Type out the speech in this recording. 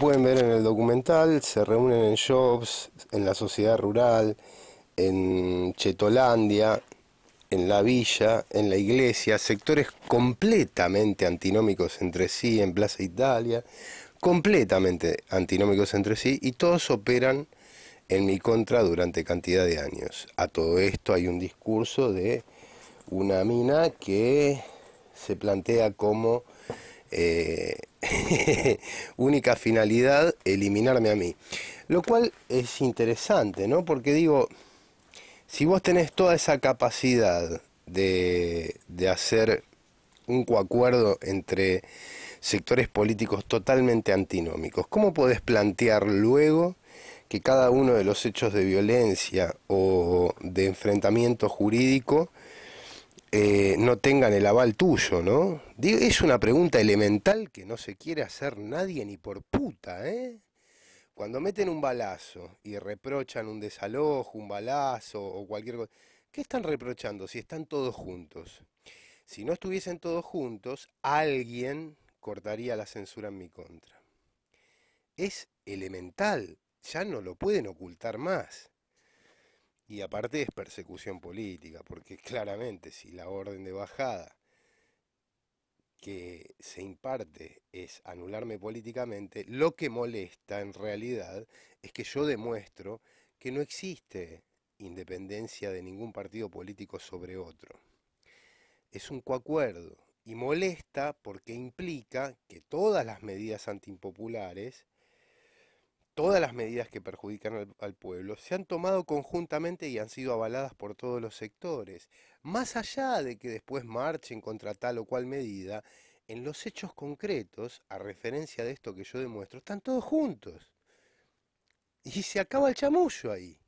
pueden ver en el documental, se reúnen en Jobs, en la sociedad rural, en Chetolandia, en la villa, en la iglesia, sectores completamente antinómicos entre sí, en Plaza Italia, completamente antinómicos entre sí, y todos operan en mi contra durante cantidad de años. A todo esto hay un discurso de una mina que se plantea como eh, única finalidad eliminarme a mí. Lo cual es interesante, ¿no? Porque digo, si vos tenés toda esa capacidad de, de hacer un coacuerdo entre sectores políticos totalmente antinómicos, ¿cómo podés plantear luego que cada uno de los hechos de violencia o de enfrentamiento jurídico eh, no tengan el aval tuyo, ¿no? es una pregunta elemental que no se quiere hacer nadie ni por puta, ¿eh? Cuando meten un balazo y reprochan un desalojo, un balazo o cualquier cosa, ¿qué están reprochando si están todos juntos? Si no estuviesen todos juntos, alguien cortaría la censura en mi contra. Es elemental, ya no lo pueden ocultar más. Y aparte es persecución política, porque claramente si la orden de bajada que se imparte es anularme políticamente, lo que molesta en realidad es que yo demuestro que no existe independencia de ningún partido político sobre otro. Es un coacuerdo y molesta porque implica que todas las medidas antipopulares Todas las medidas que perjudican al, pueblo se han tomado conjuntamente y han sido avaladas por todos los sectores. Más allá de que después marchen contra tal o cual medida, en los hechos concretos, a referencia de esto que yo demuestro, están todos juntos. Y se acaba el chamullo ahí.